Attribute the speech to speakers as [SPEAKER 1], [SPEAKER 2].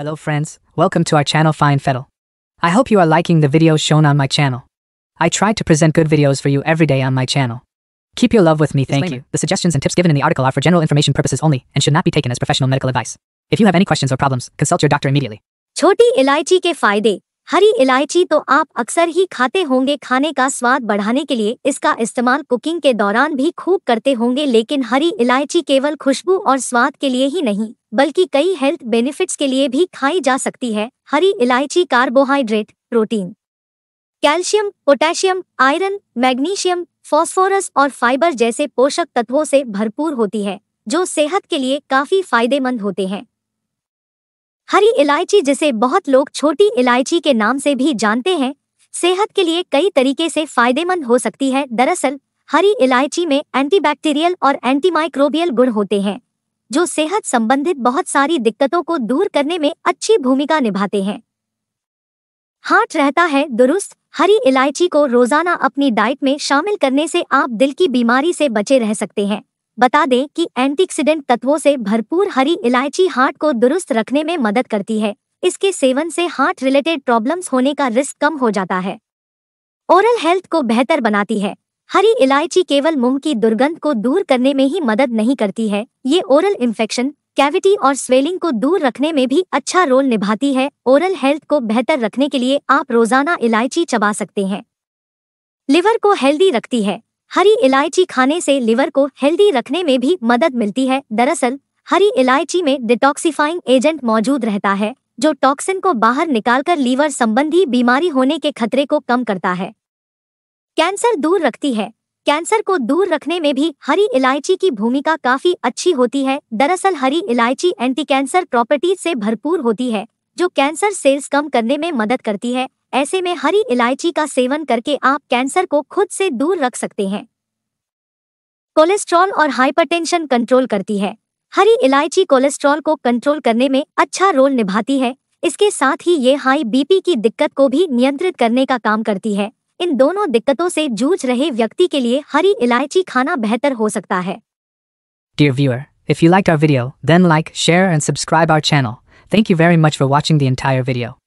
[SPEAKER 1] Hello friends, welcome to our channel Fine Fettle. I hope you are liking the videos shown on my channel. I try to present good videos for you every day on my channel. Keep your love with me thank Disclaimer. you. The suggestions and tips given in the article are for general information purposes only and should not be taken as professional medical advice. If you have any questions or problems, consult your doctor immediately.
[SPEAKER 2] Choti इलायची के हरी इलायची तो आप अक्सर ही खाते होंगे खाने का स्वाद बढ़ाने के लिए इसका इस्तेमाल कुकिंग के दौरान भी खूब करते होंगे लेकिन हरी इलायची केवल खुशबू और स्वाद के लिए ही नहीं बल्कि कई हेल्थ बेनिफिट्स के लिए भी खाई जा सकती है हरी इलायची carbohydrate protein calcium potassium iron magnesium phosphorus और फाइबर जैसे पोषक तत्वों से भरपूर होती है जो सेहत के लिए काफी फायदेमंद होते हैं हरी इलायची जिसे बहुत लोग छोटी इलायची के नाम से भी जानते हैं सेहत के लिए कई तरीके से फायदेमंद हो सकती है दरअसल हरी इलायची में एंटीबैक्टीरियल और एंटीमाइक्रोबियल गुण होते हैं जो सेहत संबंधित बहुत सारी दिक्कतों को दूर करने में अच्छी भूमिका निभाते हैं हार्ट रहता है दुरुस्त हरी इलायची को रोजाना अपनी डाइट में शामिल करने से आप दिल की बीमारी से बचे रह सकते हैं बता दें कि एंटीऑक्सीडेंट तत्वों से भरपूर हरी इलायची हार्ट को दुरुस्त रखने में मदद करती है इसके सेवन से हार्ट रिलेटेड प्रॉब्लम्स होने का रिस्क कम हो जाता है ओरल हेल्थ को बेहतर बनाती है हरी इलायची केवल मुंह की दुर्गंध को दूर करने में ही मदद नहीं करती है ये ओरल इन्फेक्शन कैविटी और स्वेलिंग को दूर रखने में भी अच्छा रोल निभाती है ओरल हेल्थ को बेहतर रखने के लिए आप रोजाना इलायची चबा सकते हैं लिवर को हेल्दी रखती है हरी इलायची खाने से लिवर को हेल्दी रखने में भी मदद मिलती है दरअसल हरी इलायची में डिटॉक्सिफाइंग एजेंट मौजूद रहता है जो टॉक्सिन को बाहर निकालकर लीवर संबंधी बीमारी होने के खतरे को कम करता है कैंसर दूर रखती है कैंसर को दूर रखने में भी हरी इलायची की भूमिका काफी अच्छी होती है दरअसल हरी इलायची एंटी कैंसर प्रॉपर्टीज से भरपूर होती है जो कैंसर सेल्स कम करने में मदद करती है ऐसे में हरी इलायची का सेवन करके आप कैंसर को खुद से दूर रख सकते हैं कोलेस्ट्रॉल और हाइपरटेंशन कंट्रोल करती है हरी इलायची कोलेस्ट्रॉल को कंट्रोल करने में अच्छा रोल निभाती है इसके साथ ही ये हाई बीपी की दिक्कत को भी नियंत्रित करने का काम करती है इन दोनों दिक्कतों से जूझ रहे व्यक्ति के लिए हरी इलायची खाना बेहतर हो सकता है
[SPEAKER 1] Dear viewer, if you liked our video, then like, share and subscribe our channel. Thank you very much for watching the entire video.